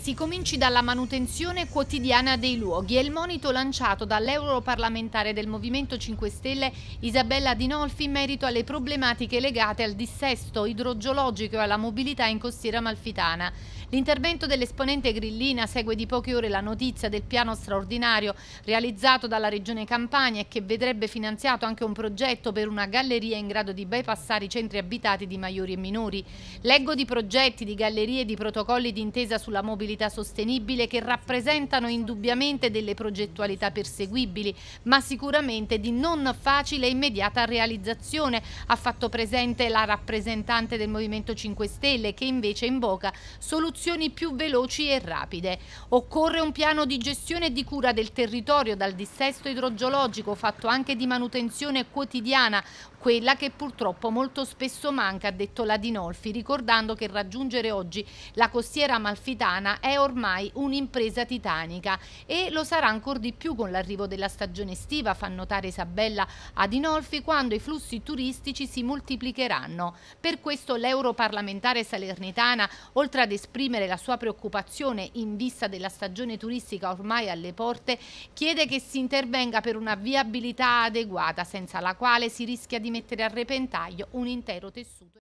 Si cominci dalla manutenzione quotidiana dei luoghi È il monito lanciato dall'europarlamentare del Movimento 5 Stelle Isabella Dinolfi in merito alle problematiche legate al dissesto idrogeologico e alla mobilità in costiera malfitana. L'intervento dell'esponente Grillina segue di poche ore la notizia del piano straordinario realizzato dalla Regione Campania e che vedrebbe finanziato anche un progetto per una galleria in grado di bypassare i centri abitati di maggiori e minori. Leggo di progetti, di gallerie e di protocolli d'intesa sulla mobilità mobilità sostenibile che rappresentano indubbiamente delle progettualità perseguibili, ma sicuramente di non facile e immediata realizzazione, ha fatto presente la rappresentante del Movimento 5 Stelle che invece invoca soluzioni più veloci e rapide. Occorre un piano di gestione e di cura del territorio dal dissesto idrogeologico fatto anche di manutenzione quotidiana, quella che purtroppo molto spesso manca, ha detto la Dinolfi, ricordando che raggiungere oggi la costiera amalfitana è ormai un'impresa titanica e lo sarà ancora di più con l'arrivo della stagione estiva, fa notare Isabella Adinolfi, quando i flussi turistici si moltiplicheranno. Per questo l'europarlamentare salernitana, oltre ad esprimere la sua preoccupazione in vista della stagione turistica ormai alle porte, chiede che si intervenga per una viabilità adeguata, senza la quale si rischia di mettere a repentaglio un intero tessuto.